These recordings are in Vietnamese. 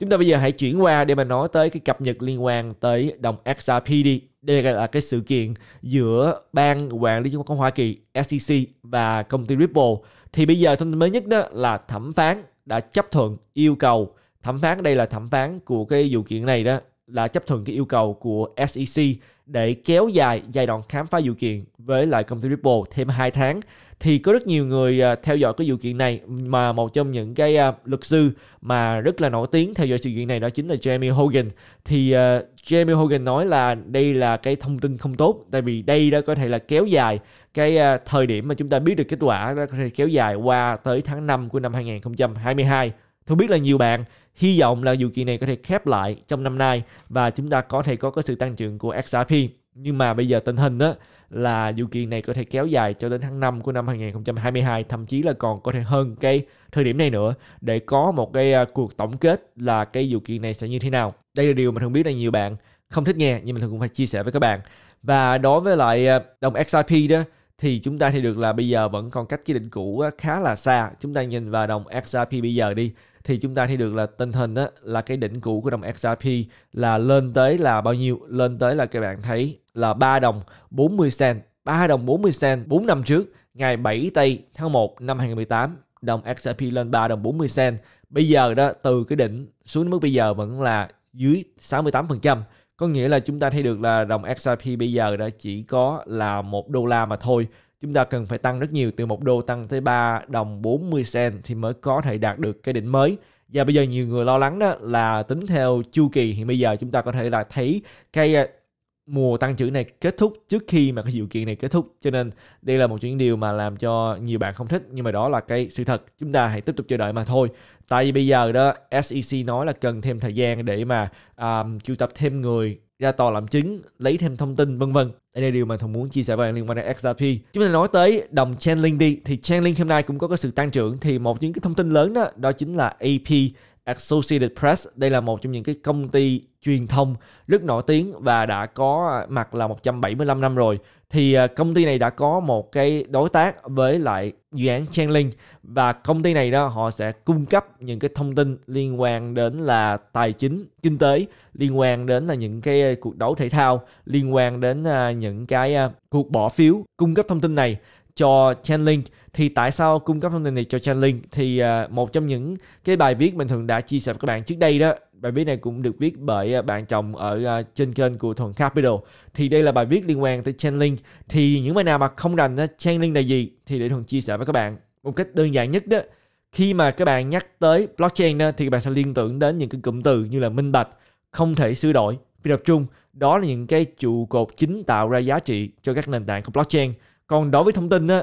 Chúng ta bây giờ hãy chuyển qua để mà nói tới cái cập nhật liên quan tới đồng XRP đi. Đây là cái sự kiện giữa ban quản lý chứng khoán Hoa Kỳ SEC và công ty Ripple. Thì bây giờ thông tin mới nhất đó là thẩm phán đã chấp thuận yêu cầu thẩm phán đây là thẩm phán của cái vụ kiện này đó là chấp thuận cái yêu cầu của SEC để kéo dài giai đoạn khám phá vụ kiện với lại công ty Ripple thêm 2 tháng thì có rất nhiều người à, theo dõi cái vụ kiện này mà một trong những cái à, luật sư mà rất là nổi tiếng theo dõi sự kiện này đó chính là Jamie Hogan thì uh, à, Jamie Hogan nói là đây là cái thông tin không tốt tại vì đây đã có thể là kéo dài cái uh, thời điểm mà chúng ta biết được kết quả nó có thể kéo dài qua tới tháng 5 của năm 2022 Tôi biết là nhiều bạn Hy vọng là dù kiện này có thể khép lại trong năm nay và chúng ta có thể có cái sự tăng trưởng của XRP. Nhưng mà bây giờ tình hình đó là dù kiện này có thể kéo dài cho đến tháng 5 của năm 2022 thậm chí là còn có thể hơn cái thời điểm này nữa để có một cái à, cuộc tổng kết là cái dù kiện này sẽ như thế nào. Đây là điều mà thường biết là nhiều bạn không thích nghe nhưng mình thường cũng phải chia sẻ với các bạn. Và đối với lại à, đồng XRP đó thì chúng ta thấy được là bây giờ vẫn còn cách cái định cũ khá là xa. Chúng ta nhìn vào đồng XRP bây giờ đi thì chúng ta thấy được là tình hình đó là cái đỉnh cũ của đồng XRP là lên tới là bao nhiêu? Lên tới là các bạn thấy là 3 đồng 40 cent, 3 đồng 40 cent 4 năm trước, ngày 7 tây tháng 1 năm 2018, đồng XRP lên 3 đồng 40 cent. Bây giờ đó từ cái đỉnh xuống đến mức bây giờ vẫn là dưới 68%. Có nghĩa là chúng ta thấy được là đồng XRP bây giờ đã chỉ có là 1 đô la mà thôi chúng ta cần phải tăng rất nhiều từ một đô tăng tới 3 đồng 40 cent thì mới có thể đạt được cái đỉnh mới. Và bây giờ nhiều người lo lắng đó là tính theo chu kỳ hiện bây giờ chúng ta có thể là thấy cái à, mùa tăng trưởng này kết thúc trước khi mà cái dự kiện này kết thúc cho nên đây là một chuyện điều mà làm cho nhiều bạn không thích nhưng mà đó là cái sự thật chúng ta hãy tiếp tục chờ đợi mà thôi tại vì bây giờ đó SEC nói là cần thêm thời gian để mà um, triệu tập thêm người ra tòa làm chứng, lấy thêm thông tin vân vân. Đây là điều mà Thông muốn chia sẻ với bạn liên quan đến XRP. Chúng ta nói tới đồng Chainlink đi thì Chainlink hôm nay cũng có cái sự tăng trưởng thì một những cái thông tin lớn đó đó chính là AP Associated Press đây là một trong những cái công ty truyền thông rất nổi tiếng và đã có mặt là 175 năm rồi thì à, công ty này đã có một cái đối tác với lại dự án Chainlink và công ty này đó họ sẽ cung cấp những cái thông tin liên quan đến là tài chính kinh tế liên quan đến là những cái à, cuộc đấu thể thao liên quan đến à, những cái cuộc bỏ phiếu cung cấp thông tin này cho Chainlink thì tại sao cung cấp thông tin này cho Chainlink thì uh, một trong những cái bài viết mình thường đã chia sẻ với các bạn trước đây đó bài viết này cũng được viết bởi à, bạn chồng ở uh, trên kênh của Thuận Capital thì đây là bài viết liên quan tới Chainlink thì những bạn nào mà không rành uh, Chainlink là gì thì để Thuận chia sẻ với các bạn một cách đơn giản nhất đó khi mà các bạn nhắc tới blockchain đó, thì các bạn sẽ liên tưởng đến những cái cụm từ như là minh bạch không thể sửa đổi phi tập trung đó là những cái trụ cột chính tạo ra giá trị cho các nền tảng của blockchain còn đối với thông tin á,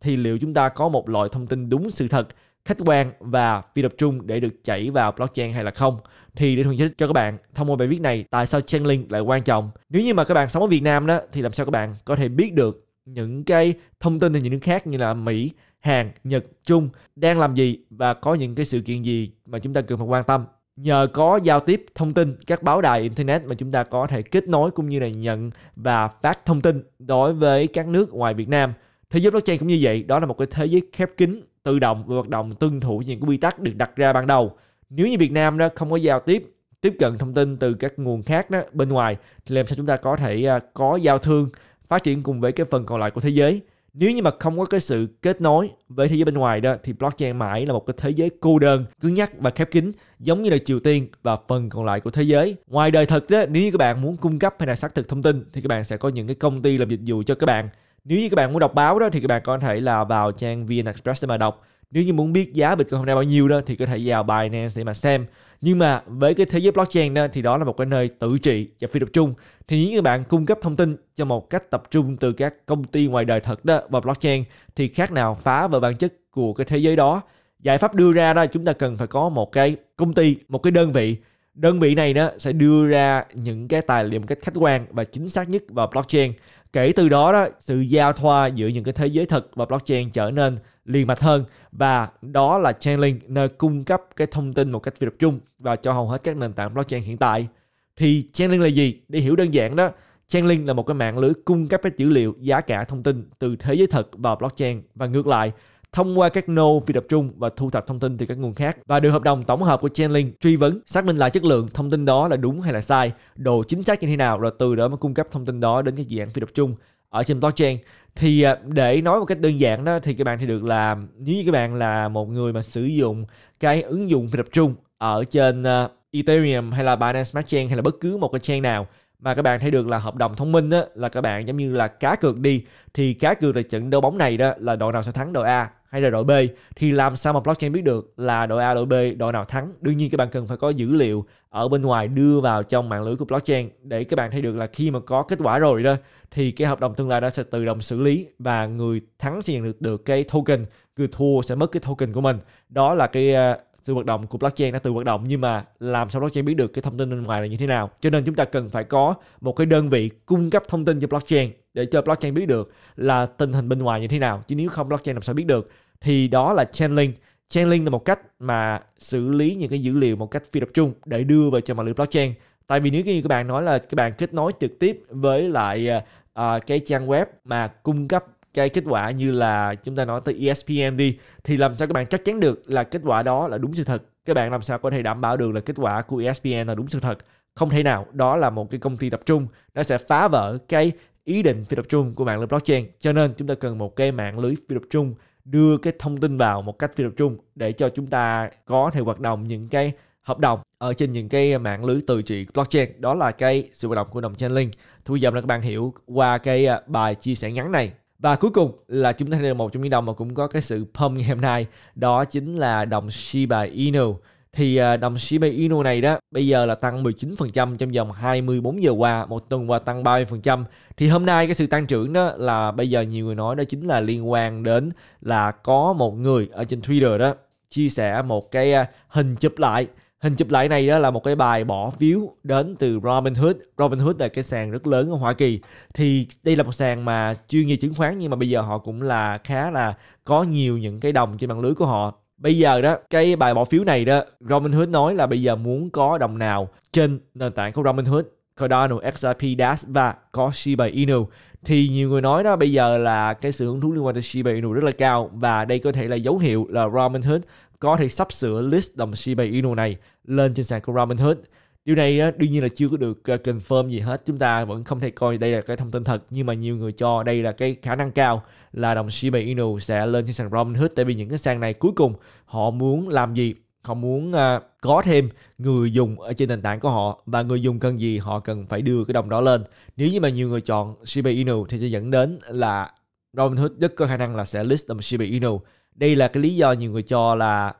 thì liệu chúng ta có một loại thông tin đúng sự thật, khách quan và phi tập trung để được chảy vào blockchain hay là không? Thì để thường thích cho các bạn thông qua bài viết này tại sao chain link lại quan trọng. Nếu như mà các bạn sống ở Việt Nam đó thì làm sao các bạn có thể biết được những cái thông tin từ những nước khác như là Mỹ, Hàn, Nhật, Trung đang làm gì và có những cái sự kiện gì mà chúng ta cần phải quan tâm nhờ có giao tiếp thông tin các báo đài internet mà chúng ta có thể kết nối cũng như là nhận và phát thông tin đối với các nước ngoài Việt Nam. Thế giới blockchain cũng như vậy, đó là một cái thế giới khép kín, tự động và hoạt động tuân thủ những cái quy tắc được đặt ra ban đầu. Nếu như Việt Nam đó không có giao tiếp tiếp cận thông tin từ các nguồn khác đó bên ngoài thì làm sao chúng ta có thể à, có giao thương phát triển cùng với cái phần còn lại của thế giới nếu như mà không có cái sự kết nối với thế giới bên ngoài đó thì blockchain mãi là một cái thế giới cô đơn cứng nhắc và khép kín giống như là triều tiên và phần còn lại của thế giới ngoài đời thực đó nếu như các bạn muốn cung cấp hay là xác thực thông tin thì các bạn sẽ có những cái công ty làm dịch vụ cho các bạn nếu như các bạn muốn đọc báo đó thì các bạn có thể là vào trang vn express để mà đọc nếu như muốn biết giá Bitcoin hôm nay bao nhiêu đó thì có thể vào Binance để mà xem. Nhưng mà với cái thế giới blockchain đó thì đó là một cái nơi tự trị và phi tập trung. Thì những các bạn cung cấp thông tin cho một cách tập trung từ các công ty ngoài đời thật đó vào blockchain thì khác nào phá vào bản chất của cái thế giới đó. Giải pháp đưa ra đó chúng ta cần phải có một cái công ty, một cái đơn vị đơn vị này đó sẽ đưa ra những cái tài liệu một cách khách quan và chính xác nhất vào blockchain kể từ đó đó sự giao thoa giữa những cái thế giới thật và blockchain trở nên liền mạch hơn và đó là Chainlink nơi cung cấp cái thông tin một cách phi tập trung và cho hầu hết các nền tảng blockchain hiện tại. Thì Chainlink là gì? Để hiểu đơn giản đó, Chainlink là một cái mạng lưới cung cấp các dữ liệu, giá cả thông tin từ thế giới thật vào blockchain và ngược lại thông qua các node phi tập trung và thu thập thông tin từ các nguồn khác và được hợp đồng tổng hợp của Chainlink truy vấn xác minh lại chất lượng thông tin đó là đúng hay là sai, độ chính xác như thế nào rồi từ đó mới cung cấp thông tin đó đến các dự án phi tập trung ở trên blockchain thì à, để nói một cách đơn giản đó thì các bạn thì được là nếu như các bạn là một người mà sử dụng cái ứng dụng phi tập trung ở trên à, Ethereum hay là Binance Smart Chain hay là bất cứ một cái chain nào mà các bạn thấy được là hợp đồng thông minh đó, là các bạn giống như là cá cược đi thì cá cược là trận đấu bóng này đó là đội nào sẽ thắng đội A hay là đội B thì làm sao mà blockchain biết được là đội A đội B đội nào thắng đương nhiên các bạn cần phải có dữ liệu ở bên ngoài đưa vào trong mạng lưới của blockchain để các bạn thấy được là khi mà có kết quả rồi đó thì cái hợp đồng tương lai đó sẽ tự động xử lý và người thắng sẽ nhận được được cái token người thua sẽ mất cái token của mình đó là cái ờ, sự hoạt động của blockchain đã tự hoạt động nhưng mà làm sao blockchain biết được cái thông tin bên ngoài là như thế nào cho nên chúng ta cần phải có một cái đơn vị cung cấp thông tin cho blockchain để cho blockchain biết được là tình hình bên ngoài như thế nào chứ nếu không blockchain làm sao biết được thì đó là chainlink chainlink là một cách mà xử lý những cái dữ liệu một cách phi tập trung để đưa vào cho mạng lưới blockchain tại vì nếu như các bạn nói là các bạn kết nối trực tiếp với lại uh, cái trang web mà cung cấp cái kết quả như là chúng ta nói tới ESPN đi thì làm sao các bạn chắc chắn được là kết quả đó là đúng sự thật các bạn làm sao có thể đảm bảo được là kết quả của ESPN là đúng sự thật không thể nào đó là một cái công ty tập trung nó sẽ phá vỡ cái ý định phi tập trung của mạng lưới blockchain cho nên chúng ta cần một cái mạng lưới phi tập trung đưa cái thông tin vào một cách phi tập trung để cho chúng ta có thể hoạt động những cái hợp đồng ở trên những cái mạng lưới từ trị blockchain đó là cái sự hoạt động của đồng Chainlink thì bây giờ là các bạn hiểu qua cái à, bài chia sẻ ngắn này và cuối cùng là chúng ta thấy được một trong những đồng mà cũng có cái sự pump ngày hôm nay đó chính là đồng Shiba Inu thì à, đồng Shiba Inu này đó bây giờ là tăng 19% trong vòng 24 giờ qua, một tuần qua tăng 30%. Thì hôm nay cái sự tăng trưởng đó là bây giờ nhiều người nói đó chính là liên quan đến là có một người ở trên Twitter đó chia sẻ một cái à, hình chụp lại Hình chụp lại này đó là một cái bài bỏ phiếu đến từ Robinhood. Robinhood là cái sàn rất lớn ở Hoa Kỳ. Thì đây là một sàn mà chuyên về chứng khoán nhưng mà bây giờ họ cũng là khá là có nhiều những cái đồng trên mạng lưới của họ Bây giờ đó, cái bài bỏ phiếu này đó, Robinhood nói là bây giờ muốn có đồng nào trên nền tảng của Robinhood, Cardano, XRP, DAX và có Shiba Inu. Thì nhiều người nói đó bây giờ là cái sự hứng thú liên quan tới Shiba Inu rất là cao và đây có thể là dấu hiệu là Robinhood có thể sắp sửa list đồng Shiba Inu này lên trên sàn của Robinhood. Điều này đương nhiên là chưa có được ờ, confirm gì hết. Chúng ta vẫn không thể coi đây là cái thông tin thật. Nhưng mà nhiều người cho đây là cái khả năng cao là đồng Shiba Inu sẽ lên trên sàn Robinhood. Tại vì những cái sàn này cuối cùng họ muốn làm gì? Họ muốn ờ, có thêm người dùng ở trên nền tảng của họ và người dùng cần gì họ cần phải đưa cái đồng đó lên. Nếu như mà nhiều người chọn Shiba Inu thì sẽ dẫn đến là Robinhood rất có khả năng là sẽ list đồng Shiba Inu. Đây là cái lý do nhiều người cho là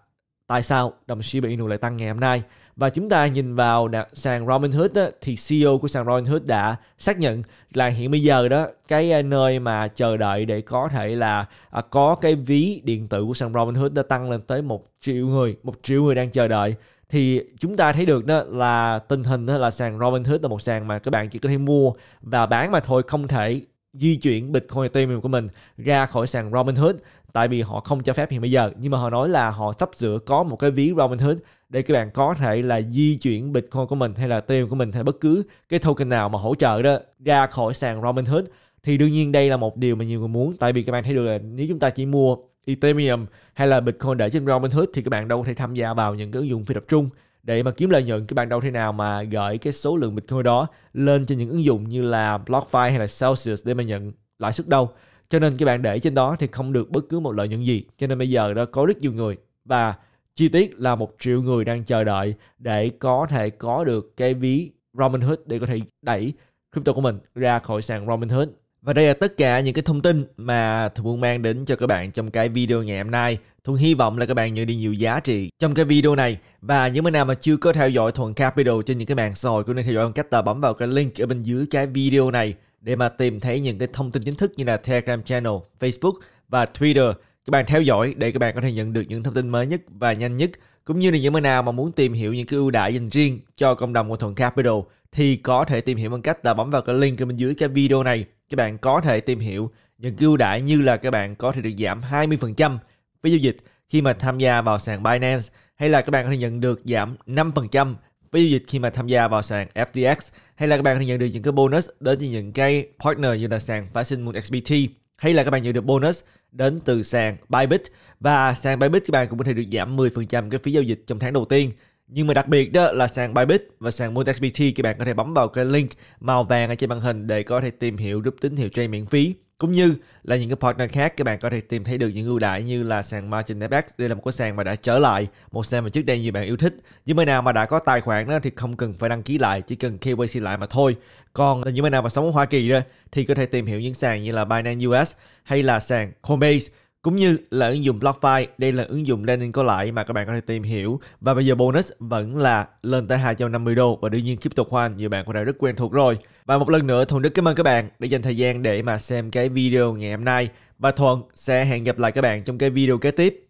tại sao đồng Shiba Inu lại tăng ngày hôm nay và chúng ta nhìn vào sàn Robinhood á, thì CEO của sàn Robinhood đã xác nhận là hiện bây giờ đó cái ờ, nơi mà chờ đợi để có thể là à, có cái ví điện tử của sàn Robinhood đã tăng lên tới một triệu người, một triệu người đang chờ đợi thì chúng ta thấy được đó là tình hình đó là sàn Robinhood là một sàn mà các bạn chỉ có thể mua và bán mà thôi không thể di chuyển Bitcoin Ethereum của mình ra khỏi sàn Robinhood tại vì họ không cho phép hiện bây giờ nhưng mà họ nói là họ sắp sửa có một cái ví Robinhood để các bạn có thể là di chuyển Bitcoin của mình hay là Ethereum của mình hay bất cứ cái token nào mà hỗ trợ đó ra khỏi sàn Robinhood thì đương nhiên đây là một điều mà nhiều người muốn tại vì các bạn thấy được là nếu chúng ta chỉ mua Ethereum hay là Bitcoin để trên Robinhood thì các bạn đâu có thể tham gia vào những cái ứng dụng phi tập trung để mà kiếm lợi nhuận các bạn đâu thế nào mà gửi cái số lượng Bitcoin đó lên trên những ứng dụng như là BlockFi hay là Celsius để mà nhận lãi suất đâu cho nên các bạn để trên đó thì không được bất cứ một lợi nhuận gì cho nên bây giờ đó có rất nhiều người và chi tiết là một triệu người đang chờ đợi để có thể có được cái ví Robinhood để có thể đẩy crypto của mình ra khỏi sàn Robinhood và đây là tất cả những cái thông tin mà Thuận muốn mang đến cho các bạn trong cái video ngày hôm nay. Thuận hy vọng là các bạn nhận được nhiều giá trị trong cái video này. Và những bạn nào mà chưa có theo dõi Thuận Capital trên những cái mạng xã hội cũng nên theo dõi bằng cách là bấm vào cái link ở bên dưới cái video này để mà tìm thấy những cái thông tin chính thức như là Telegram channel, Facebook và Twitter. Các bạn theo dõi để các bạn có thể nhận được những thông tin mới nhất và nhanh nhất. Cũng như là những bạn nào mà muốn tìm hiểu những cái ưu đãi dành riêng cho cộng đồng của Thuận Capital thì có thể tìm hiểu bằng cách là bấm vào cái link ở bên dưới cái video này. Các bạn có thể tìm hiểu những ưu đãi như là các bạn có thể được giảm 20% với giao dịch khi mà tham gia vào sàn Binance hay là các bạn có thể nhận được giảm 5% với giao dịch khi mà tham gia vào sàn FTX hay là các bạn có thể nhận được những cái bonus đến từ những cái partner như là sàn Fashion Moon XBT hay là các bạn nhận được bonus đến từ sàn Bybit và sàn Bybit các bạn cũng có thể được giảm 10% cái phí giao dịch trong tháng đầu tiên nhưng mà đặc biệt đó là sàn Bybit và sàn MultiXBT các bạn có thể bấm vào cái link màu vàng ở trên màn hình để có thể tìm hiểu rút tín hiệu trade miễn phí cũng như là những cái partner khác các bạn có thể tìm thấy được những ưu đại như là sàn Margin FX đây là một cái sàn mà đã trở lại một sàn mà trước đây nhiều bạn yêu thích những bạn nào mà đã có tài khoản đó thì không cần phải đăng ký lại chỉ cần KYC lại mà thôi còn những bạn nào mà sống ở Hoa Kỳ đó thì có thể tìm hiểu những sàn như là Binance US hay là sàn Coinbase cũng như là ứng dụng BlockFi, đây là ứng dụng landing có lãi mà các bạn có thể tìm hiểu. Và bây giờ bonus vẫn là lên tới 250 đô và đương nhiên Crypto Khoan như bạn cũng đã rất quen thuộc rồi. Và một lần nữa Thuận rất cảm ơn các bạn đã dành thời gian để mà xem cái video ngày hôm nay. Và Thuận sẽ hẹn gặp lại các bạn trong cái video kế tiếp.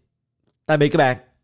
Tạm biệt các bạn.